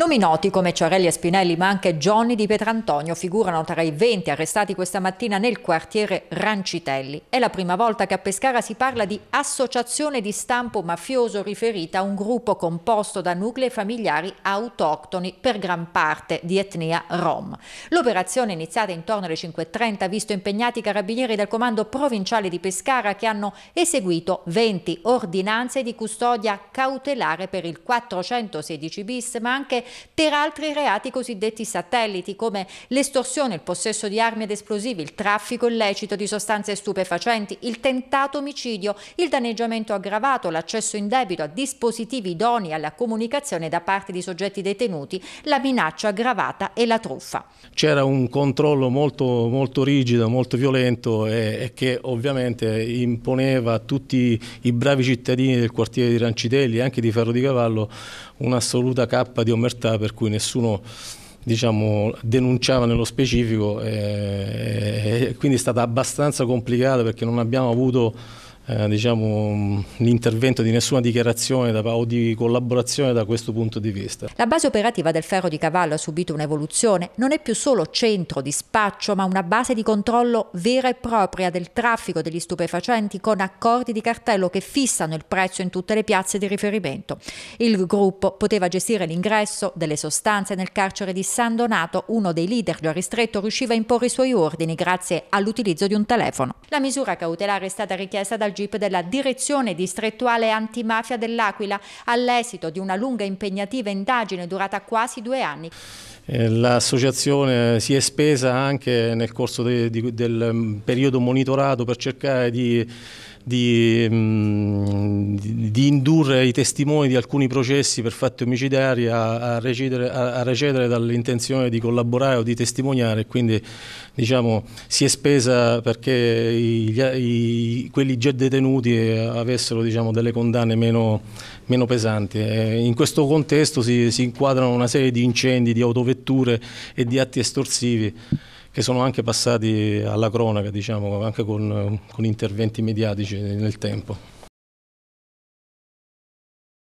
Nomi noti come Ciarelli e Spinelli ma anche Johnny di Petrantonio figurano tra i 20 arrestati questa mattina nel quartiere Rancitelli. È la prima volta che a Pescara si parla di associazione di stampo mafioso riferita a un gruppo composto da nuclei familiari autoctoni per gran parte di etnia rom. L'operazione iniziata intorno alle 5.30 ha visto impegnati i carabinieri del comando provinciale di Pescara che hanno eseguito 20 ordinanze di custodia cautelare per il 416 bis ma anche per altri reati cosiddetti satelliti come l'estorsione, il possesso di armi ed esplosivi, il traffico illecito di sostanze stupefacenti, il tentato omicidio, il danneggiamento aggravato, l'accesso in debito a dispositivi idoni alla comunicazione da parte di soggetti detenuti, la minaccia aggravata e la truffa. C'era un controllo molto, molto rigido, molto violento e, e che ovviamente imponeva a tutti i bravi cittadini del quartiere di Rancidelli e anche di Ferro di Cavallo un'assoluta cappa di omertà libertà per cui nessuno diciamo, denunciava nello specifico e, eh, e eh, eh, quindi è stata abbastanza complicata perché non abbiamo avuto eh, diciamo, mm, l'intervento di nessuna dichiarazione da, o di collaborazione da questo punto di vista. La base operativa del Ferro di Cavallo ha subito un'evoluzione, non è più solo centro di spaccio ma una base di controllo vera e propria del traffico degli stupefacenti con accordi di cartello che fissano il prezzo in tutte le piazze di riferimento. Il gruppo poteva gestire l'ingresso delle sostanze nel carcere di San Donato, uno dei leader già ristretto, riusciva a imporre i suoi ordini grazie all'utilizzo di un telefono. La misura cautelare è stata richiesta dal GIP della Direzione Distrettuale Antimafia dell'Aquila all'esito di una lunga impegnativa indagine durata quasi due anni. Eh, l'associazione si è spesa anche nel corso de, de, del mm, periodo monitorato per cercare di, di mh, mm, di indurre i testimoni di alcuni processi per fatti omicidiari a, a, recedere, a, a recedere dall'intenzione di collaborare o di testimoniare, quindi diciamo, si è spesa perché i, i, quelli già detenuti eh, avessero diciamo, delle condanne meno, meno pesanti. E eh, in questo contesto si, si inquadrano una serie di incendi, di autovetture e di atti estorsivi che sono anche passati alla cronaca, diciamo, anche con, con interventi mediatici nel tempo.